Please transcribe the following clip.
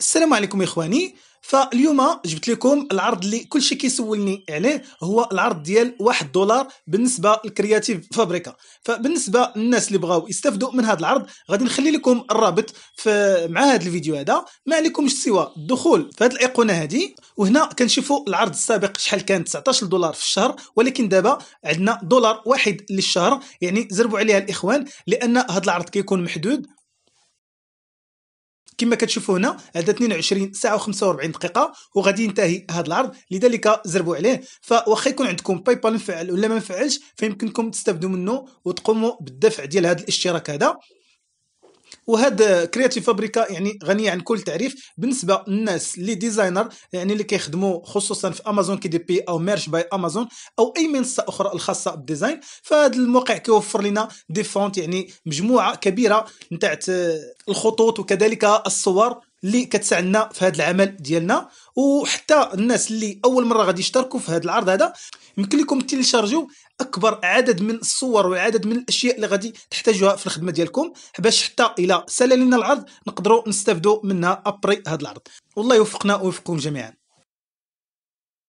السلام عليكم اخواني فاليوم جبت لكم العرض اللي كل شيء كيسولني عليه هو العرض ديال 1 دولار بالنسبه للكرياتيف فابريكا فبالنسبه للناس اللي بغاو يستافدوا من هذا العرض غادي نخلي لكم الرابط في مع هذا الفيديو هذا ما عليكمش سوى الدخول في هذه الايقونه هذه وهنا كنشوفوا العرض السابق شحال كان 19 دولار في الشهر ولكن دابا عندنا دولار واحد للشهر يعني زربوا عليها الاخوان لان هذا العرض كيكون محدود كما كتشوفوا هنا هذا 22 ساعه و45 دقيقه وغادي ينتهي هذا العرض لذلك زربوا عليه فواخا يكون عندكم باي بال مفعل ولا ما مفعلش فيمكنكم تستافدوا منه وتقوموا بالدفع ديال هذا الاشتراك هذا وهاد كرياتيف فابريكا يعني غنيه عن كل تعريف بالنسبه للناس اللي ديزاينر يعني اللي كيخدموا خصوصا في امازون كي دي بي او ميرش باي امازون او اي منصه اخرى الخاصه بالديزاين فهاد الموقع كيوفر لنا دي فونت يعني مجموعه كبيره نتاع الخطوط وكذلك الصور اللي كتساعدنا في هذا العمل ديالنا وحتى الناس اللي اول مره غادي يشتركوا في هذا العرض هذا يمكن لكم تيليشارجيو اكبر عدد من الصور وعدد من الاشياء اللي غادي تحتاجوها في الخدمه ديالكم باش حتى الى سال لنا العرض نقدروا نستافدوا منها ابري هذا العرض والله يوفقنا ويوفقكم جميعا